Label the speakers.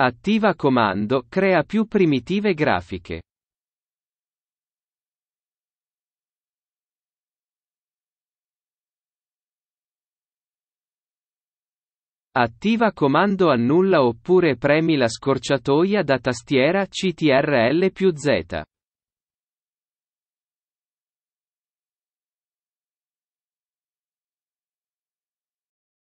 Speaker 1: Attiva comando crea più primitive grafiche. Attiva comando annulla oppure premi la scorciatoia da tastiera CTRL più Z.